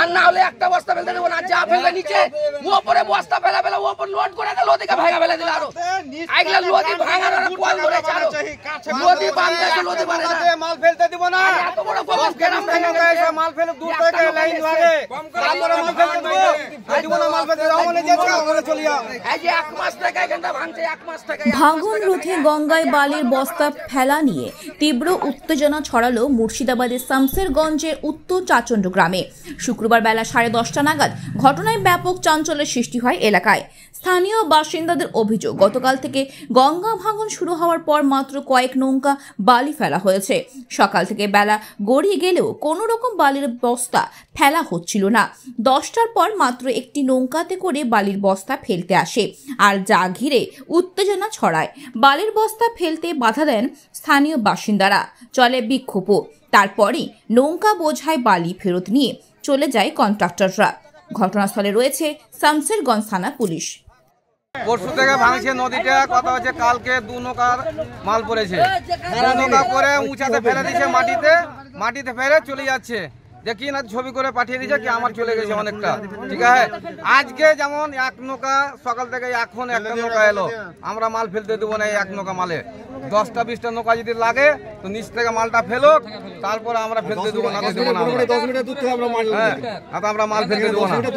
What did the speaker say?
আর না হলে একটা বস্তা ফেলতে দেবো না যা ফেলবে নিচে ওপরে বস্তা ফেলা ফেলা ওপর লোড করে দিল ওদিকে ভাঙা ফেলে দিল আরো আইগুলা লোদি ভাঙার আর কল করে চালো লোদি বাঁধে মাল ফেলতে দিব না এত বড় কম কেন মাল ফেলে দূর থেকে লাইন লাগে কম করে মাল ফেলতে মানে মানে ভাঙন রোধে গঙ্গায় বালির বস্তা ফেলা নিয়ে তীব্র উত্তেজনা ছড়ালো মুর্শিদাবাদের শামসেরগঞ্জের উত্তর চাচণ্ড গ্রামে শুক্রবার বেলা সাড়ে দশটা নাগাদ ঘটনায় ব্যাপক চাঞ্চল্যের সৃষ্টি হয় এলাকায় স্থানীয় বাসিন্দাদের অভিযোগ গতকাল থেকে গঙ্গা ভাঙন শুরু হওয়ার পর মাত্র কয়েক নৌকা বালি ফেলা হয়েছে সকাল থেকে বেলা গড়িয়ে গেলেও কোনো রকম বালির বস্তা ফেলা হচ্ছিল না দশটার পর মাত্র এক একটি নৌকাতে করে বালির বস্তা ফেলতে আসে আর যা ঘিরে উত্তেজনা ছড়ায় বালির বস্তা ফেলতে বাধা দেন স্থানীয় বাসিন্দারা চলে বিক্ষোভ তারপরে নৌকা বোঝায় বালি ফেরত নিয়ে চলে যায় কন্ট্রাক্টররা ঘটনাস্থলে রয়েছে শামসেরগঞ্জ থানা পুলিশ পরশু থেকে ভাঙছে নদীটা কথা হচ্ছে কালকে দু নৌকার মাল পড়েছে দু নৌকা করে উঁচাতে ফেলে দিচ্ছে মাটিতে মাটিতে ফেলে চলে যাচ্ছে যে কি না ছবি করে পাঠিয়ে দিয়েছে কি আমার চলে গেছে অনেকটা ঠিক আছে আজকে যেমন এক নৌকা সকাল থেকে এখন একটা নৌকা এলো আমরা মাল ফেলতে দেবো না এক নৌকা মালে দশটা বিশটা নৌকা যদি লাগে তো নিচ থেকে মালটা ফেলুক তারপরে আমরা ফেলতে দেবো না আমরা মাল হ্যাঁ, ফেলতে দেবো না